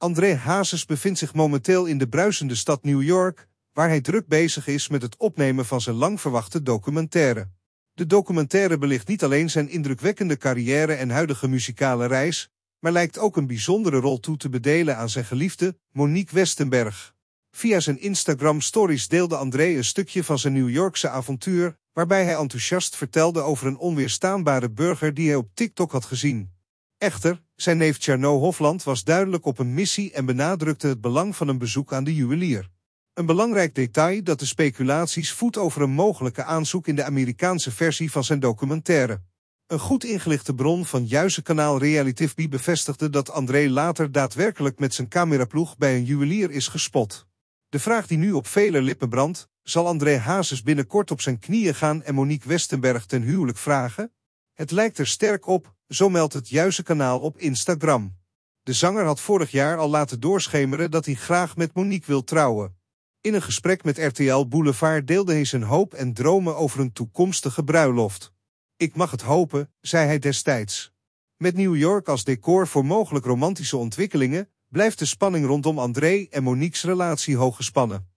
André Hazes bevindt zich momenteel in de bruisende stad New York, waar hij druk bezig is met het opnemen van zijn lang verwachte documentaire. De documentaire belicht niet alleen zijn indrukwekkende carrière en huidige muzikale reis, maar lijkt ook een bijzondere rol toe te bedelen aan zijn geliefde, Monique Westenberg. Via zijn Instagram stories deelde André een stukje van zijn New Yorkse avontuur, waarbij hij enthousiast vertelde over een onweerstaanbare burger die hij op TikTok had gezien. Echter, zijn neef Tjerno Hofland was duidelijk op een missie en benadrukte het belang van een bezoek aan de juwelier. Een belangrijk detail dat de speculaties voedt over een mogelijke aanzoek in de Amerikaanse versie van zijn documentaire. Een goed ingelichte bron van Juise kanaal Reality bevestigde dat André later daadwerkelijk met zijn cameraploeg bij een juwelier is gespot. De vraag die nu op vele lippen brandt, zal André Hazes binnenkort op zijn knieën gaan en Monique Westenberg ten huwelijk vragen? Het lijkt er sterk op, zo meldt het juiste kanaal op Instagram. De zanger had vorig jaar al laten doorschemeren dat hij graag met Monique wil trouwen. In een gesprek met RTL Boulevard deelde hij zijn hoop en dromen over een toekomstige bruiloft. Ik mag het hopen, zei hij destijds. Met New York als decor voor mogelijk romantische ontwikkelingen blijft de spanning rondom André en Monique's relatie hoog gespannen.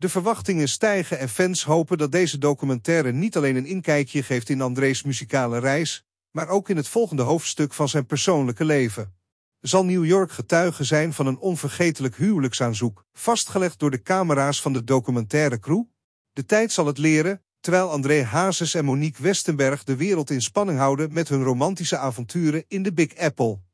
De verwachtingen stijgen en fans hopen dat deze documentaire niet alleen een inkijkje geeft in André's muzikale reis, maar ook in het volgende hoofdstuk van zijn persoonlijke leven. Zal New York getuige zijn van een onvergetelijk huwelijksaanzoek, vastgelegd door de camera's van de documentaire crew? De tijd zal het leren, terwijl André Hazes en Monique Westenberg de wereld in spanning houden met hun romantische avonturen in de Big Apple.